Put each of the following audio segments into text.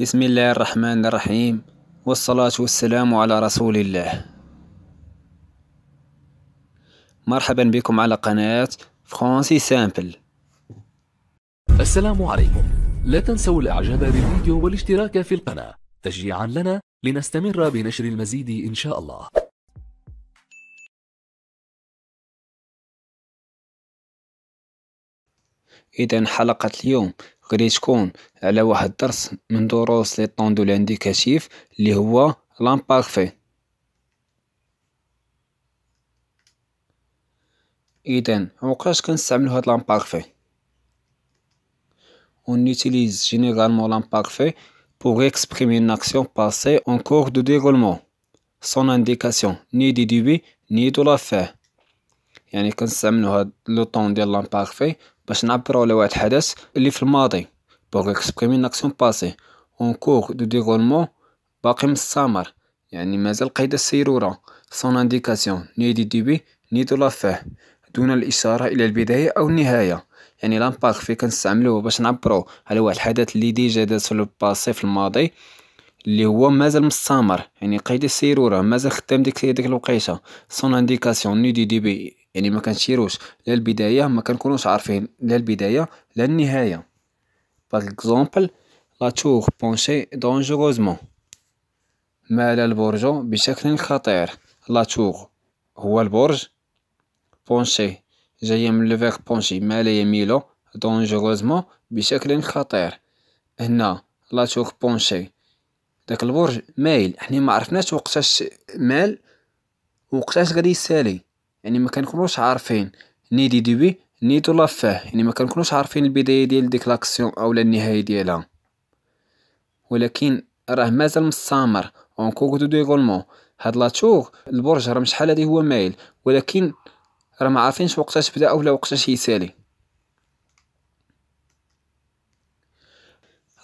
بسم الله الرحمن الرحيم والصلاة والسلام على رسول الله مرحبا بكم على قناة فرانسي سامبل السلام عليكم لا تنسوا الاعجاب بالفيديو والاشتراك في القناة تشجيعا لنا لنستمر بنشر المزيد إن شاء الله إذا حلقة اليوم غادي تكون على واحد الدرس من دروس لي طون دو لانديكاتيف لي هو لامبارفي إذن وقاش كنستعملو هاد لامبارفي on utilise généralement l'imparfait pour exprimer une action passée en cours de déroulement, sans indication ni du début ni de la يعني كنستعملو هاد لو طون ديال لامبارفي باش نعبرو على واحد الحدث اللي في الماضي بوغ اكسبريمي ناكسيون اكسيون باسي اون كور دو ديغولمون باقي مستمر يعني مازال قيد السيرورة سون انديكاسيون ني دي ديبي ني دو لافيه دون الإشارة إلى البداية أو النهاية يعني لامباك في كنستعملوه باش نعبرو على واحد الحدث اللي ديجا داز في الباسي في الماضي اللي هو مازال مستمر يعني قيد السيرورة مازال خدام ديك ديك الوقيته سون انديكاسيون ني دي ديبي يعني ما كنشيروش لا البدايه ما كنكونوش عارفين لا البدايه لا النهايه باغ اكزومبل لا تور بونشي دونجوروزمون مال البرج بشكل خطير لا تور هو البرج بونشي جاية من لو فيغ بونشي مال يميل دونجوروزمون بشكل خطير هنا لا تور بونشي داك البرج مايل حنا ما عرفناش وقتاش مال وقتاش غادي يسالي يعني ما كنكونوش عارفين ني دي ديبي دو لافاه يعني ما كنكونوش عارفين البدايه ديال ديك لاكسيون اولا النهايه ديالها ولكن راه مازال مستمر اون كوغ دو ديغولمون هاد لا لاتور البرج راه شحال هادي هو مايل ولكن راه ما عارفينش وقتاش بدا اولا وقتاش يسالي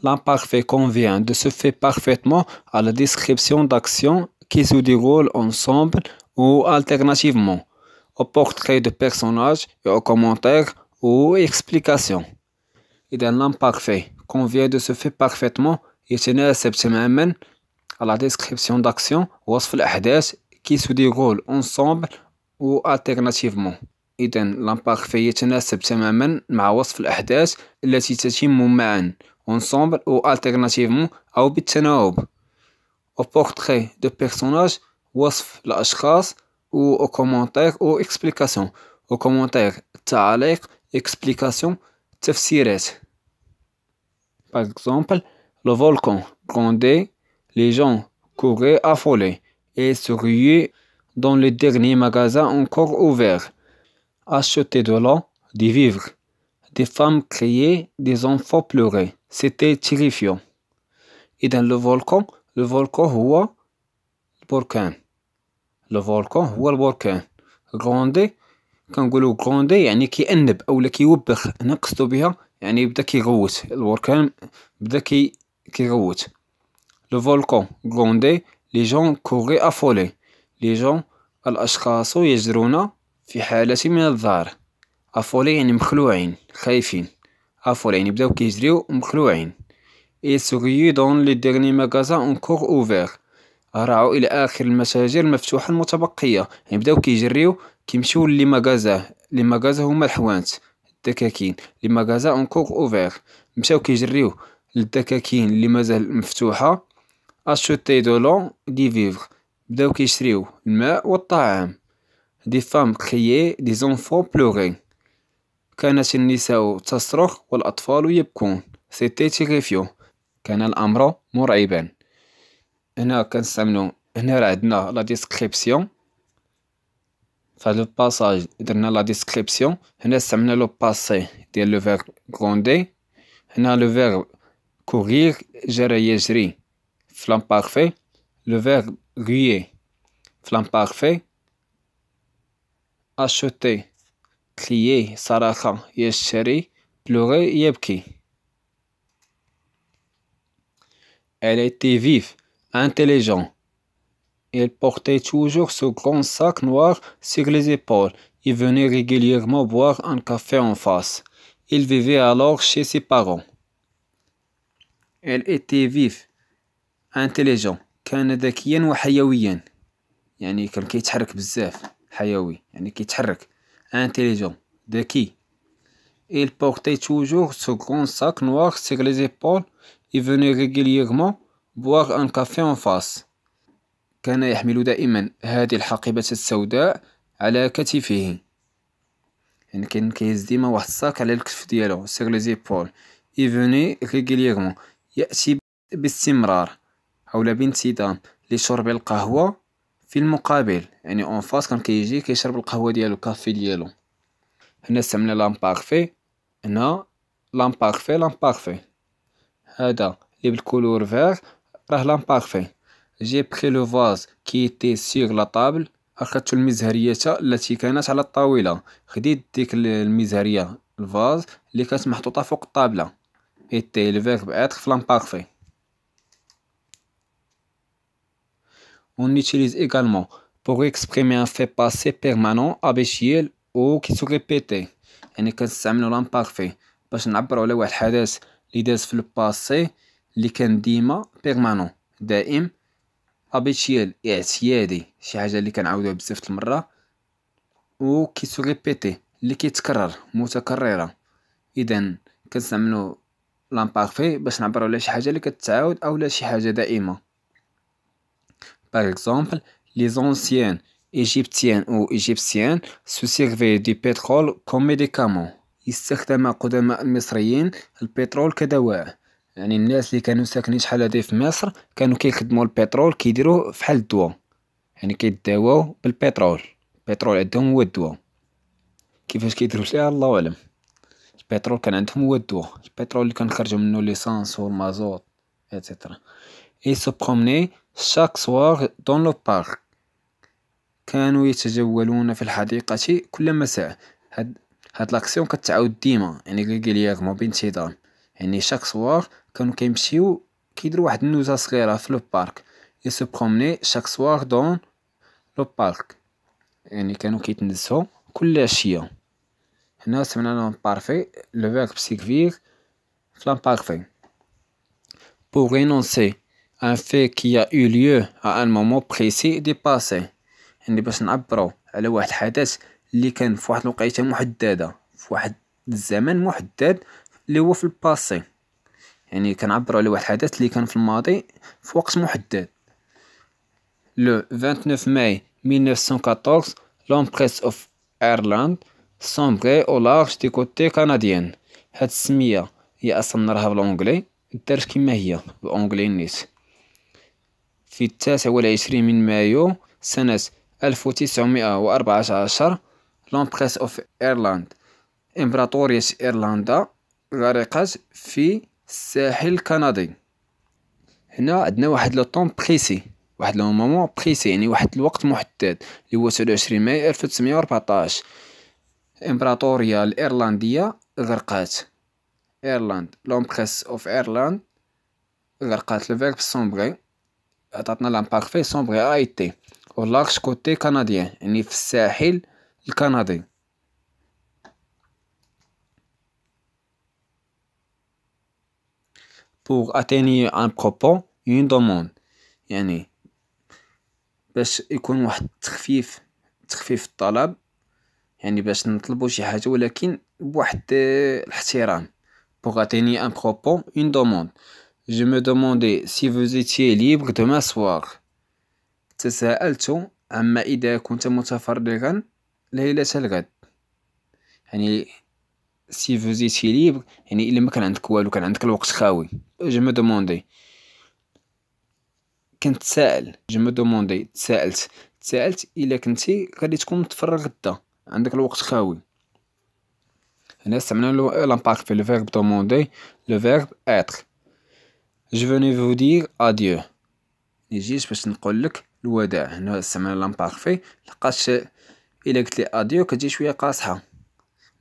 L'imparfait convient de se faire parfaitement à la description d'actions qui se déroulent ensemble ou alternativement. au portrait de personnage et aux commentaires ou explications. إذا l'imparfait convient de se fait parfaitement et يتناسب تماما à la description d'action وصف الأحداث qui se déroulent ensemble ou alternativement. إذا l'imparfait يتناسب تماما مع وصف الأحداث التي تتم معا ensemble ou alternativement أو بالتناوب. Au portrait de personnage وصف الأشخاص ou aux commentaires ou explications. Aux commentaires, تعليق, explication, تفسيرات. Par exemple, le volcan grondait, les gens couraient affolés et se ruaient dans les derniers magasins encore ouvert. Acheter de l'eau, des vivres. Des femmes criaient, des enfants pleuraient. C'était terrifiant. Et dans le volcan, le volcan le volcan. لو فولكون هو البركان غوندي كنقولو غوندي يعني كيأنب اولا كيوبخ هنا قصدو بها يعني بدا كيغوت البركان بدا كي كيغوت لو فولكون غوندي لي جون كوري افولي لي جون الاشخاص يجرون في حالة من الظهر افولي يعني مخلوعين خايفين افولي يعني بداو كيجريو مخلوعين اي se دون لي ديرني ماكازا اونكور encore راعوا الى اخر المتاجر المفتوحه المتبقيه يعني بداو كيجريو كيمشيو لي ماغازا لي ماغازا هما الحوانت الدكاكين لي ماغازا اونكور اوفير مشاو كيجريو للدكاكين اللي مازال مفتوحه اشوتي دو لون دي فيفر بداو كيشريو الماء والطعام دي فام كريي دي زونفون بلوري كانت النساء تصرخ والاطفال يبكون سيتي تيريفيو كان الامر مرعبا On va regarder la description. On va le passage dans la description. On va passer par le verbe « gronder ». On a le verbe « courir »,« gérer » et « gérer ».« Flamme parfaite ». Le verbe « gruer ».« Flamme parfaite ».« Acheter ».« Crier »,« s'arracher »,« gérer »,« pleurer » et « piquer ».« Elle était vive » intelligent. Il portait toujours ce grand sac noir sur les épaules et venait régulièrement boire un café en face. Il vivait alors chez ses parents. Il était vif, intelligent. كان ذكيا وحيويا يعني Il portait toujours ce grand sac noir sur les épaules et venait régulièrement بواغ أن كافي أون فاس. كان يحمل دائما هذه الحقيبة السوداء على كتفه يعني كان كيهز ديما واحد الصاك على الكتف ديالو سير لي زيبول فوني ريغيليغمون يأتي باستمرار أولا بانتظام لشرب القهوة في المقابل يعني اون فاس كان كيجي كيشرب القهوة ديالو الكافي ديالو هنا استعملنا لامباغفي هنا لامباغفي لامباغفي هذا اللي بالكولور فيغ راه بارفي جي بخي لو فاز كي تي سيغ لا طابل أخذت المزهرية التي كانت على الطاولة خديت ديك المزهرية الفاز اللي كانت محطوطة فوق الطابلة إيتي لو فيرب إتر في لامبارفي و نيتيليز ايكالمون بوغ اكسبريمي ان في باسي بيرمانون ابيشيل او كي سو ريبيتي يعني كنستعملو l'imparfait باش نعبرو على واحد الحدث اللي داز في الباسي اللي كان ديما بيرمانون دائم ابيتيال اعتيادي شي حاجه اللي كنعاودوها بزاف د المره و ريبيتي اللي كيتكرر متكرره اذا كنستعملو لامبارفي باش نعبرو على شي حاجه اللي كتعاود اولا شي حاجه دائمه باغ اكزومبل لي زونسيان ايجيبتيان او ايجيبسيان سو سيرفي دي بترول كوم ميديكامون يستخدم قدماء المصريين البترول كدواء يعني الناس اللي كانوا ساكنين شحال هادي في مصر كانوا كيخدموا البترول كيديروه فحال الدواء يعني كيداواو بالبترول البترول عندهم هو الدواء كيفاش كيديروا ليه الله اعلم البترول كان عندهم هو الدواء البترول اللي كنخرجوا منه ليسانس والمازوت ايتترا اي سو بروموني شاك سوار دون لو بارك كانوا يتجولون في الحديقة كل مساء هاد هاد لاكسيون كتعاود ديما يعني ريغيلييرمون بانتظام يعني شاك سوار كانوا كيمشيو كيديروا واحد النوزه صغيره في لو بارك اي سو برومني شاك سوار دون لو بارك يعني كانوا كيتنزهو كل عشيه هنا سمعنا لهم بارفي لو فيرب سيرفير في لامبارفي pour énoncer un fait qui a eu lieu à un moment précis du passé يعني باش نعبرو على واحد الحدث اللي كان في واحد الوقيته محدده في واحد الزمن محدد اللي هو في الباسي يعني كنعبرو على واحد الحدث اللي كان في الماضي في وقت محدد لو 29 ماي 1914 لومبريس اوف ايرلاند سومبري او لارج دي كوتي كنديان هاد السميه هي اصلا نراها بالانكلي دارت كما هي بالانكلي نيت في التاسع والعشرين من مايو سنة ألف وتسعمائة وأربعة عشر لومبريس أوف إيرلاند إمبراطورية إيرلندا غرقت في الساحل الكندي هنا عندنا واحد لو طون بريسي واحد لو مومون بريسي يعني واحد الوقت محدد اللي هو 29 ماي 1914 الامبراطوريه الايرلنديه غرقات ايرلاند لومبريس اوف ايرلاند غرقات الفيرب سومبري عطاتنا لامبارفي سومبري ايتي تي و كوتي كنديان يعني في الساحل الكندي pour atteindre un propos une demande يعني باش يكون واحد التخفيف تخفيف الطلب يعني باش نطلبو شي حاجة ولكن بواحد الاحترام pour atteindre un propos une demande je me demandais si vous étiez libre de m'asseoir تساءلت عما إذا كنت متفرغا ليلة الغد يعني سي فوزيتي ليبر يعني الا ما كان عندك والو كان عندك الوقت خاوي جو مو دوموندي كنتسائل جو مو دوموندي تسائلت تسائلت الا كنتي غادي تكون متفرغ غدا عندك الوقت خاوي هنا استعملنا لامباكت في لو فيرب دوموندي لو فيرب اتر جو فوني فو دير اديو جيت باش نقول لك الوداع هنا استعملنا لامباكت في لقاش الا قلت لي اديو كتجي شويه قاصحه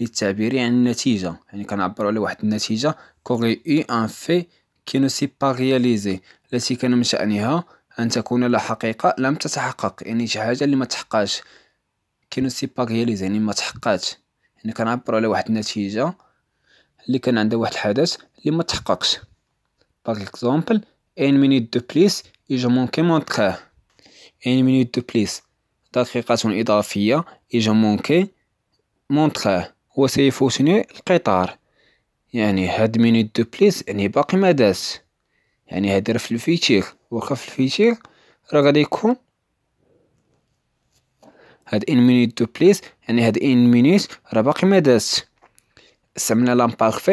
للتعبير عن النتيجة يعني كنعبر على واحد النتيجة كوغي اي ان في كي نو سي با رياليزي التي كان من شأنها أن تكون لا حقيقة لم تتحقق يعني شي حاجة اللي ما تحقاش كي نو سي با رياليزي يعني ما تحقاتش يعني كنعبر على واحد النتيجة اللي كان عندها واحد الحدث اللي ما تحققش باغ اكزومبل ان مينيت دو بليس اي جو مونكي مونطخيه ان مينيت دو بليس دقيقة إضافية اي جو مونكي مونطخيه وسيفوتني القطار يعني هاد مينوت دو بليس يعني باقي ما داس يعني الفيتير راه غادي يكون هاد ان دو بليس يعني هاد ان راه باقي ما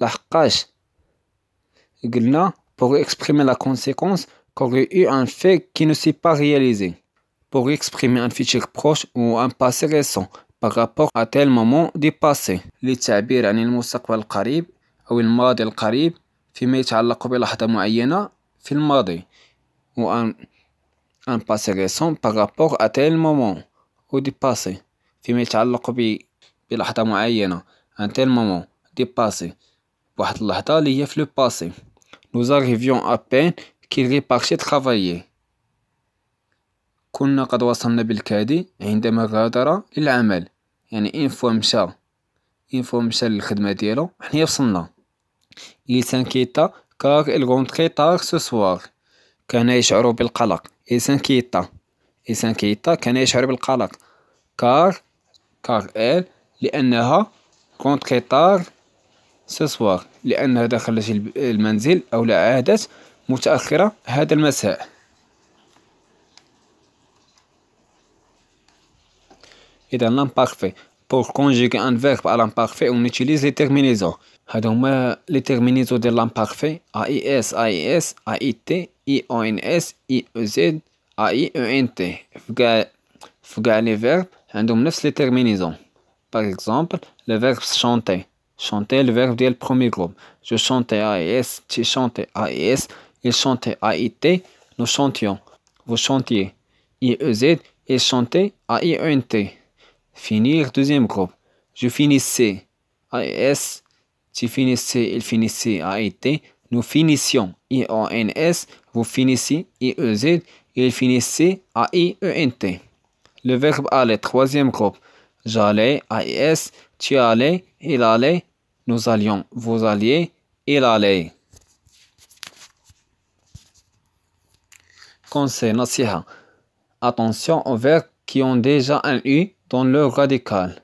لحقاش قلنا pour exprimer la conséquence qu'aurait eu un fait qui ne s'est pas réalisé pour exprimer un futur proche ou un passé récent بغابوغ أتيل مومون دي باسي للتعبير عن المستقبل القريب أو الماضي القريب فيما يتعلق بلحظة معينة في الماضي و أن أن باسي ريسون بغابوغ أتيل مومون أو دي باسي فيما يتعلق ب بلحظة معينة أن تيل مومون دي باسي واحد اللحظة اللي هي في لو باسي Nous arrivions à peine qu'il repartit travailler. كنا قد وصلنا بالكادي عندما غادر للعمل يعني إين فوا مشى إين فوا مشى للخدمة ديالو حنايا وصلنا il سانكيتا car ال غونتري tard سو سوار كان يشعر بالقلق اي سانكيتا اي سانكيتا كان يشعر بالقلق كار كار ال لأنها كونتري tard سو سوار لأنها دخلت المنزل أو لا عادت متأخرة هذا المساء et dans l'imparfait. Pour conjuguer un verbe à l'imparfait, on utilise les terminaisons. Donc, les terminaisons de l'imparfait AIS, AIS, AIT, IONS, IEZ, AIENT. ent. les verbes عندهم les terminaisons. Par exemple, le verbe chanter. Chanter, le verbe du premier groupe. Je chantais AIS, tu chantais AIS, il chantait AIT, nous chantions, vous chantiez. IEZ, il chantait AIENT. Finir, deuxième groupe. Je finissais. A-I-S. tu finissais, il finissait. été. nous finissions. I-O-N-S. vous finissez. E, z il finissait. A-I-E-N-T. Le verbe aller, troisième groupe. J'allais, A-I-S. tu allais, il allait, nous allions, vous alliez, il allait. Conseil, nasiha. Attention aux verbes qui ont déjà un U dans le radical.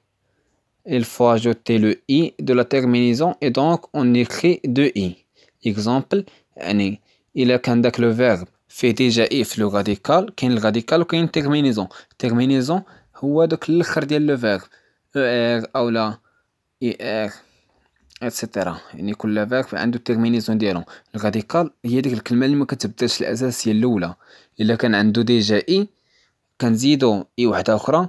Il faut ajouter le i de la terminaison et donc on écrit deux i. Exemple, ani. Il a quand le verbe fait déjà if le radical, qu'un radical ou qu'une terminaison. Terminaison, ou donc l'écrire le verbe. er, aula, ir, etc. Il y a le verbe qui une terminaison d'élan. Le radical, il est quand des clés qui ont été créées à l'aise, c'est l'oula. Il a quand déjà i, quand zido i ou à d'autres,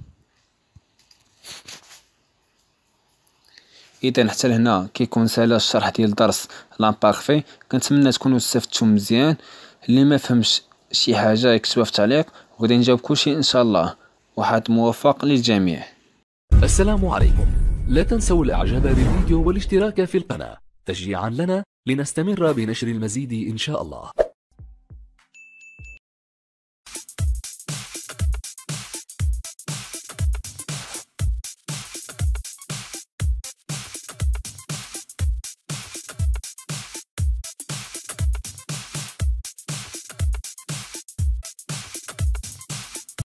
اذا حتى لهنا كيكون سهل الشرح ديال الدرس لامبارفي كنتمنى تكونوا استفدتوا مزيان اللي ما فهمش شي حاجه يكتبها في التعليق وغادي نجاوب كلشي ان شاء الله وحد موفق للجميع السلام عليكم لا تنسوا الاعجاب بالفيديو والاشتراك في القناه تشجيعا لنا لنستمر بنشر المزيد ان شاء الله